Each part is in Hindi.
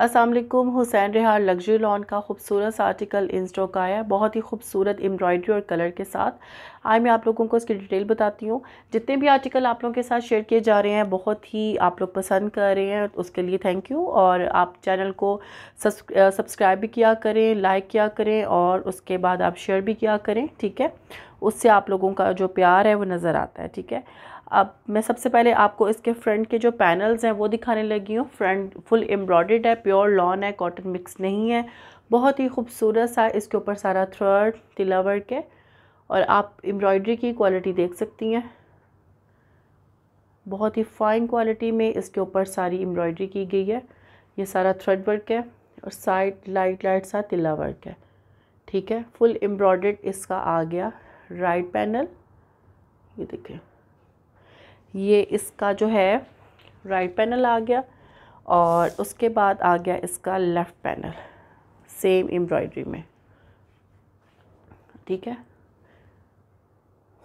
असलम हुसैन रिहार लग्जरी लॉन का खूबसूरत आर्टिकल इन स्टॉक आया है बहुत ही खूबसूरत एम्ब्रॉयडरी और कलर के साथ आज मैं आप लोगों को इसकी डिटेल बताती हूँ जितने भी आर्टिकल आप लोगों के साथ शेयर किए जा रहे हैं बहुत ही आप लोग पसंद कर रहे हैं उसके लिए थैंक यू और आप चैनल को सब्सक्राइब भी किया करें लाइक किया करें और उसके बाद आप शेयर भी किया करें ठीक है उससे आप लोगों का जो प्यार है वो नज़र आता है ठीक है अब मैं सबसे पहले आपको इसके फ्रंट के जो पैनल्स हैं वो दिखाने लगी हूँ फ्रंट फुल एम्ब्रॉयड है प्योर लॉन है कॉटन मिक्स नहीं है बहुत ही खूबसूरत सा इसके ऊपर सारा थ्रड तिलावर के और आप एम्ब्रॉयडरी की क्वालिटी देख सकती हैं बहुत ही फाइन क्वालिटी में इसके ऊपर सारी एम्ब्रॉयडरी की गई है ये सारा थ्रेड वर्क है और साइड लाइट लाइट सा तिला वर्क है ठीक है फुल एम्ब्रॉयड इसका आ गया राइट पैनल ये देखें ये इसका जो है राइट पैनल आ गया और उसके बाद आ गया इसका लेफ़्ट पैनल सेम एम्ब्रॉयडरी में ठीक है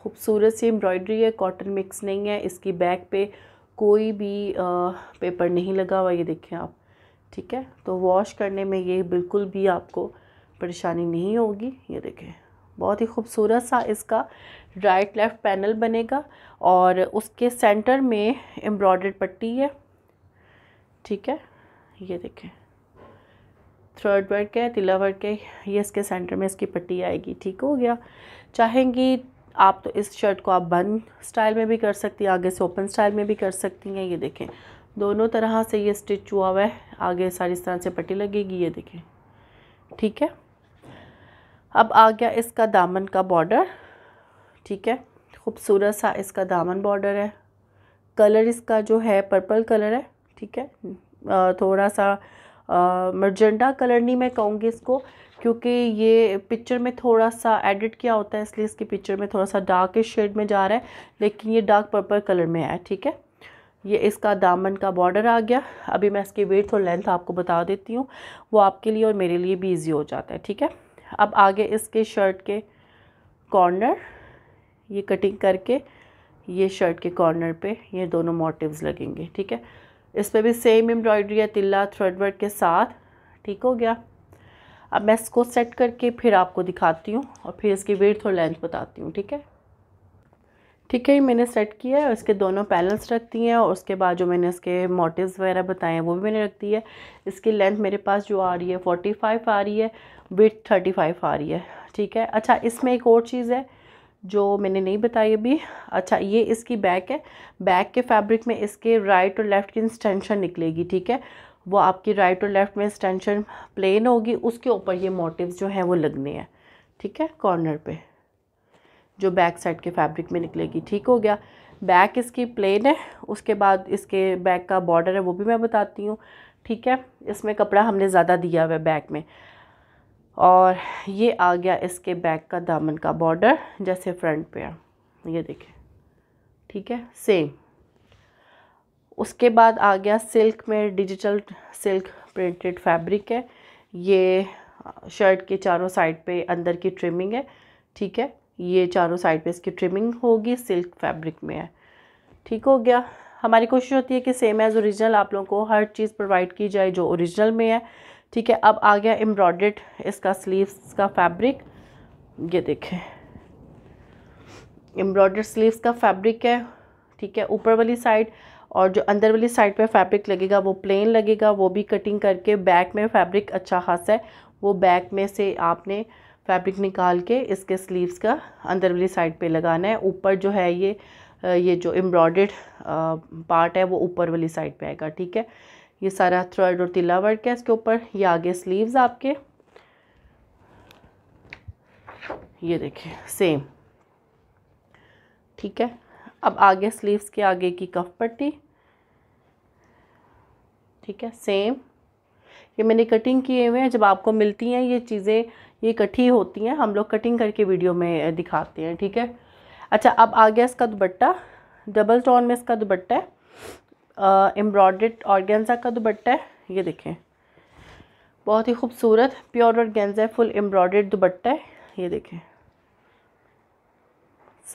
खूबसूरत सी एम्ब्रॉयडरी है कॉटन मिक्स नहीं है इसकी बैक पे कोई भी आ, पेपर नहीं लगा हुआ ये देखें आप ठीक है तो वॉश करने में ये बिल्कुल भी आपको परेशानी नहीं होगी ये देखें बहुत ही खूबसूरत सा इसका राइट लेफ़्ट पैनल बनेगा और उसके सेंटर में एम्ब्रॉयड पट्टी है ठीक है ये देखें थर्ड वर्क है तिला वर्क है ये इसके सेंटर में इसकी पट्टी आएगी ठीक हो गया चाहेंगी आप तो इस शर्ट को आप बंद स्टाइल में भी कर सकती हैं आगे से ओपन स्टाइल में भी कर सकती हैं ये देखें दोनों तरह से ये स्टिच हुआ हुआ है आगे सारी इस तरह से पट्टी लगेगी ये देखें ठीक है अब आ गया इसका दामन का बॉर्डर ठीक है खूबसूरत सा इसका दामन बॉर्डर है कलर इसका जो है पर्पल कलर है ठीक है थोड़ा सा मर्जेंडा कलर नहीं मैं कहूँगी इसको क्योंकि ये पिक्चर में थोड़ा सा एडिट किया होता है इसलिए इसकी पिक्चर में थोड़ा सा डार्क शेड में जा रहा है लेकिन ये डार्क पर्पल कलर में है ठीक है ये इसका दामन का बॉर्डर आ गया अभी मैं इसकी वेट और लेंथ आपको बता देती हूँ वो आपके लिए और मेरे लिए भी ईजी हो जाता है ठीक है अब आगे इसके शर्ट के कॉर्नर ये कटिंग करके ये शर्ट के कॉर्नर पे ये दोनों मोटिव्स लगेंगे ठीक है इस पर भी सेम एम्ब्रॉयडरी या तिल्ला थ्रेड वर्क के साथ ठीक हो गया अब मैं इसको सेट करके फिर आपको दिखाती हूँ और फिर इसकी विर्थ और लेंथ बताती हूँ ठीक है ठीक है ये मैंने सेट किया है इसके दोनों पैनल्स रख दिए हैं और उसके बाद जो मैंने इसके मोटिव्स वगैरह बताए हैं वो भी मैंने रख दी है इसकी लेंथ मेरे पास जो आ रही है फोर्टी फाइव आ रही है विथ थर्टी फाइव आ रही है ठीक है अच्छा इसमें एक और चीज़ है जो मैंने नहीं बताई अभी अच्छा ये इसकी बैक है बैक के फैब्रिक में इसके राइट और लेफ़्ट की इंस्टेंशन निकलेगी ठीक है वो आपकी राइट और लेफ़्ट में एक्सटेंशन प्लेन होगी उसके ऊपर ये मोटिव्स जो हैं वो लगने हैं ठीक है कॉर्नर पे जो बैक साइड के फैब्रिक में निकलेगी ठीक हो गया बैक इसकी प्लेन है उसके बाद इसके बैक का बॉर्डर है वो भी मैं बताती हूँ ठीक है इसमें कपड़ा हमने ज़्यादा दिया हुआ है बैक में और ये आ गया इसके बैक का दामन का बॉर्डर जैसे फ्रंट पे है ये देखें ठीक है सेम उसके बाद आ गया सिल्क में डिजिटल सिल्क प्रिंटेड फैब्रिक है ये शर्ट के चारों साइड पे अंदर की ट्रिमिंग है ठीक है ये चारों साइड पे इसकी ट्रिमिंग होगी सिल्क फैब्रिक में है ठीक हो गया हमारी कोशिश होती है कि सेम एज़ ओरिजिनल आप लोगों को हर चीज़ प्रोवाइड की जाए जो ओरिजिनल में है ठीक है अब आ गया एम्ब्रॉयड इसका स्लीव्स का फैब्रिक ये देखें एम्ब्रॉयड स्लीव्स का फैब्रिक है ठीक है ऊपर वाली साइड और जो अंदर वाली साइड पे फैब्रिक लगेगा वो प्लेन लगेगा वो भी कटिंग करके बैक में फैब्रिक अच्छा खासा है वो बैक में से आपने फैब्रिक निकाल के इसके स्लीव्स का अंदर वाली साइड पे लगाना है ऊपर जो है ये ये जो एम्ब्रॉयड पार्ट है वो ऊपर वाली साइड पे आएगा ठीक है ये सारा थ्रेड और तिला वर्क है इसके ऊपर ये आगे स्लीव्स आपके ये देखिए सेम ठीक है अब आगे स्लीव्स के आगे की कफ पट्टी ठीक है सेम ये मैंने कटिंग किए हुए हैं जब आपको मिलती हैं ये चीज़ें ये इकट्ठी होती हैं हम लोग कटिंग करके वीडियो में दिखाते हैं ठीक है अच्छा अब आ गया इसका दुबट्टा डबल टॉन में इसका दुबट्टा है एम्ब्रॉयड गेंजा का दुबट्टा है ये देखें बहुत ही खूबसूरत प्योर है फुल एम्ब्रॉयड दुबट्टा है ये देखें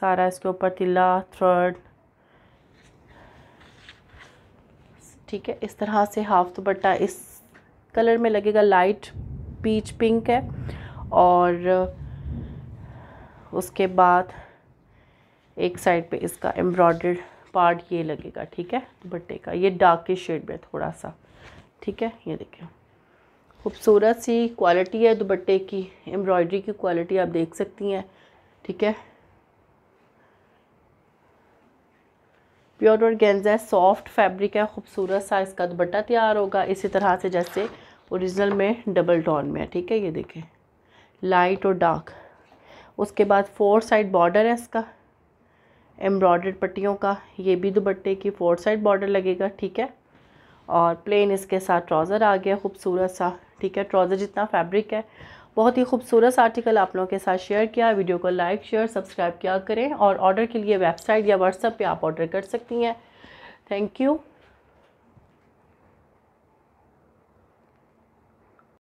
सारा इसके ऊपर तिल्ला थ्रेड ठीक है इस तरह से हाफ दुबट्टा इस कलर में लगेगा लाइट पीच पिंक है और उसके बाद एक साइड पे इसका एम्ब्रॉयड पार्ट ये लगेगा ठीक है दुपट्टे का ये डार्क के शेड में थोड़ा सा ठीक है ये देखिए खूबसूरत सी क्वालिटी है दुपट्टे की एम्ब्रॉयडरी की क्वालिटी आप देख सकती हैं ठीक है प्योर और गेंजा सॉफ्ट फैब्रिक है खूबसूरत सा इसका दुपट्टा तैयार होगा इसी तरह से जैसे ओरिजिनल में डबल टॉन में है ठीक है ये देखें लाइट और डार्क उसके बाद फोर साइड बॉर्डर है इसका एम्ब्रॉयड पट्टियों का ये भी दुपट्टे की फोर साइड बॉर्डर लगेगा ठीक है और प्लेन इसके साथ ट्राउज़र आ गया खूबसूरत सा ठीक है ट्राउज़र जितना फैब्रिक है बहुत ही खूबसूरत आर्टिकल आप लोगों के साथ शेयर किया वीडियो को लाइक शेयर सब्सक्राइब किया करें और ऑर्डर के लिए वेबसाइट या व्हाट्सएप पे आप ऑर्डर कर सकती हैं थैंक यू